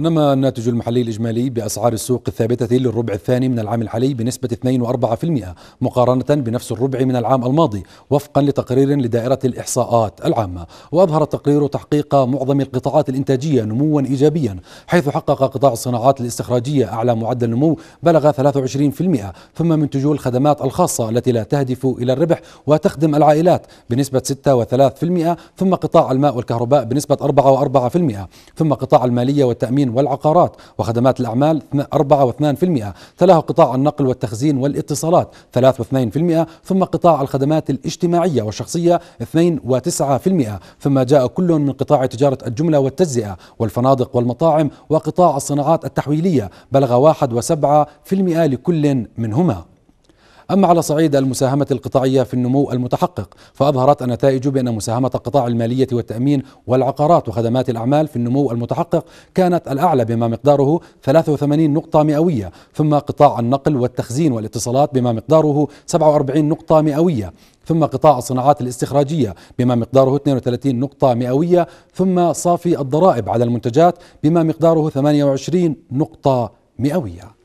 نما الناتج المحلي الإجمالي بأسعار السوق الثابتة للربع الثاني من العام الحالي بنسبة 2.4% مقارنة بنفس الربع من العام الماضي وفقا لتقرير لدائرة الإحصاءات العامة وأظهر التقرير تحقيق معظم القطاعات الإنتاجية نموا إيجابيا حيث حقق قطاع الصناعات الاستخراجية أعلى معدل نمو بلغ 23% ثم منتجو الخدمات الخاصة التي لا تهدف إلى الربح وتخدم العائلات بنسبة 6.3% ثم قطاع الماء والكهرباء بنسبة 4.4% ثم قطاع المالية والتأمين والعقارات وخدمات الأعمال 4.2% تلاه قطاع النقل والتخزين والاتصالات 3.2% ثم قطاع الخدمات الاجتماعية والشخصية 2.9% ثم جاء كل من قطاع تجارة الجملة والتجزئة والفنادق والمطاعم وقطاع الصناعات التحويلية بلغ 1.7% لكل منهما أما على صعيد المساهمة القطاعية في النمو المتحقق فأظهرت النتائج بأن مساهمة قطاع المالية والتأمين والعقارات وخدمات الأعمال في النمو المتحقق كانت الأعلى بما مقداره 83 نقطة مئوية ثم قطاع النقل والتخزين والاتصالات بما مقداره 47 نقطة مئوية ثم قطاع الصناعات الاستخراجية بما مقداره 32 نقطة مئوية ثم صافي الضرائب على المنتجات بما مقداره 28 نقطة مئوية